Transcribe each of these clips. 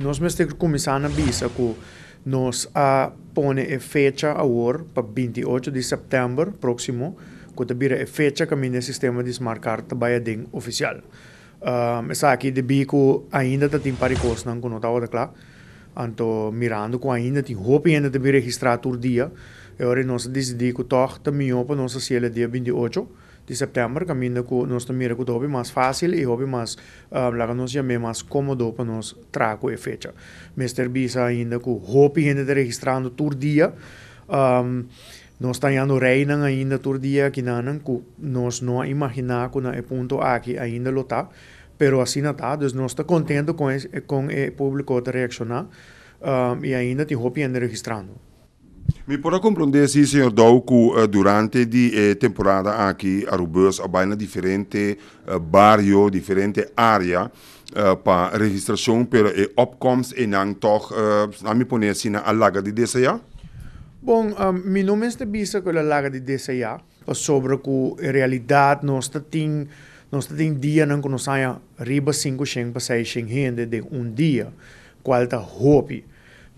Nós vamos ter que começar na visa que nós a pone a fecha agora para 28 de setembro próximo, que também é fecha que o sistema de smart card vai a ter oficial. Um, essa aqui de bico ainda tem para coisas não que não estava claro. Anto mirando com ainda tem roupa ainda também registrar todo dia. E agora nós decidimos que toque também para nós a dia 28 de setembro, caminho que nós também que hobby mais fácil e hobby mais, lá ah, lá nós chamamos mais cômodo para nós trago e fecha. Mr. Bisa ainda que hobby ainda está registrando todo dia, um, nós estamos reinando ainda todo dia na não, que nós não imaginamos que é ponto aqui ainda lutar, pero assim não está, então nós estamos contentes com, com o público a reaccionar um, e ainda tem hobby ainda registrando. Mi potrà compreender se senhor Dau, eh, durante eh, a temporada aqui a Rubus abbiamo differenti uh, eh, barrio, differenti aree para registração, registrazione per e não toch, não a mi pone sino a laga ehm, de DCA? Bom, um, mi nome è que con la laga di DSA, sobre que realidade nós temos um dia ting dia non conosciamo riba 5, 5, 6, 5 rende de um dia, qual ta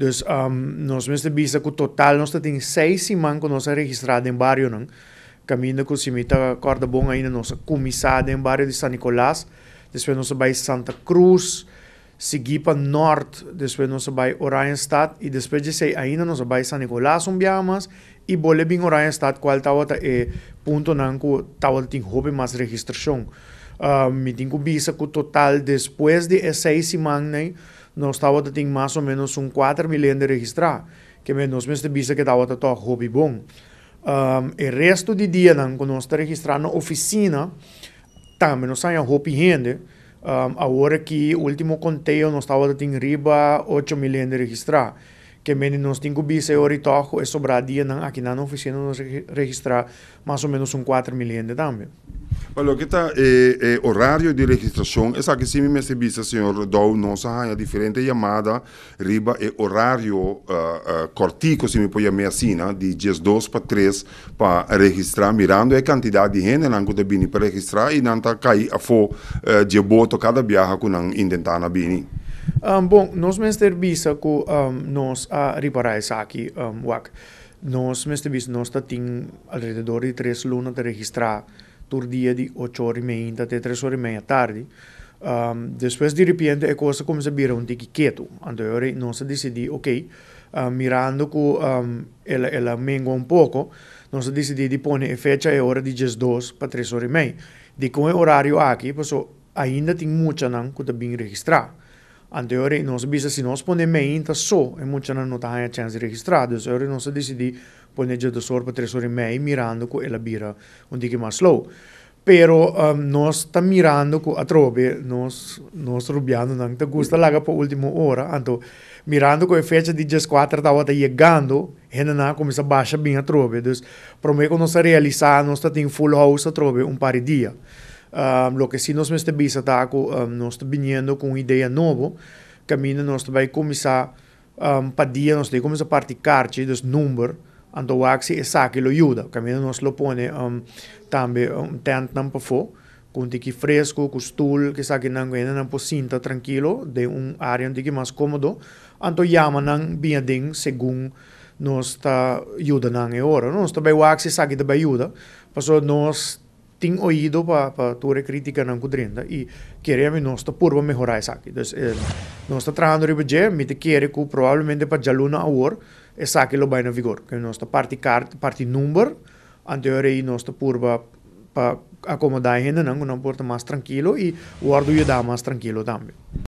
Dus um, nós mesmo bisa que o total nós tem seis imãs que nós é registrado em barrio não. Caminho com cimita acorda bom ainda nossa comissada em bairro de São Nicolás. Depois nós vai Santa Cruz, seguir para norte, depois nós vai Oranjestad e depois de sei ainda nós vai São Nicolás um biamas e bole bem Oranjestad qual tal é ponto não que tal tem hobby mais registração. Uh, me tenho bisa que o total depois de seis eh, semanas, nonstawat ating mais ou menos um 4 milhão de registrar, que menos mes te bisa que tawat ato hobby bom. Um, e resto de dia não quando nós registrar na oficina, também nós saia hobby rende, um, agora que o último conteio nós tawat ating riba 8 milhão de registrar que menos meni nos tingo bise ori toco dia não aqui na oficina nos registrar mais ou menos um 4 milhão de também. Olha, que está é, eh, é, eh, horário de registração. Essa que sim me serviço, senhor Dou, não saia diferente chamada. Riba é eh, horário uh, ah, uh, ah, cortico, se me põe a assim, né? de dias 2 para 3 para registrar, mirando a é quantidade de gente que está vindo para registrar e não está caindo a fo uh, de boto cada viaja que não intentar na bini. Um, ah, bom, nós me serviço com um, nós a reparar isso aqui, um, wak. Nós me serviço, nós tá alrededor de 3 lunas de registrar dia de 8 horas e meia até 3 horas y media tarde. Um, después de repente, la cosa como se vira um tique quieto. Entonces, no se decidí, ok, uh, mirando que um, el, el mengo un poco, no se decidí de poner fecha y hora de 2 para 3 horas e meia. De con el horario aquí, pues ainda muita mucha que está bem registrar. Ante non sbisa si non spone me inta so e muccia na notanya eh, chance registrado so ore non so di poneggio do sor per tre ore e mezzo mirando co e la bira un di più ma slow però um, ehm, non sta mirando co a trobe non non rubiando non te gusta laga po ultimo ora anto mirando co e fecha di just 4 da volta llegando e na come sa basha bene a trobe dus prometo non sa realizar non sta in full house a trobe un pari giorni. Um, lo que sí nos está visa taco, um, nos está viniendo con idea nuevo, camino nos va a comenzar um, para día nos va a practicar, dos números, ando waxi e saque lo ayuda, camino nos lo pone um, también un um, tent nampo con tiki fresco, con stool, que saque nango en nampo cinta tranquilo, de un área un tiki más cómodo, anto llama nang bien ding según nos está ayuda nang e ora, nos está va waxi saque de ayuda, pasó nos tem oído para pa tua crítica não cudrinda e queremos nós tá por melhorar isso aqui. Então, eh, nós tá trabalhando no budget, me te quer que provavelmente para jaluna a hora, isso eh, aqui lo vai na vigor, que nós tá parte carta, parte número, anterior aí nós tá por para acomodar ainda não, não porta mais tranquilo e o ordo ia dar mais tranquilo também.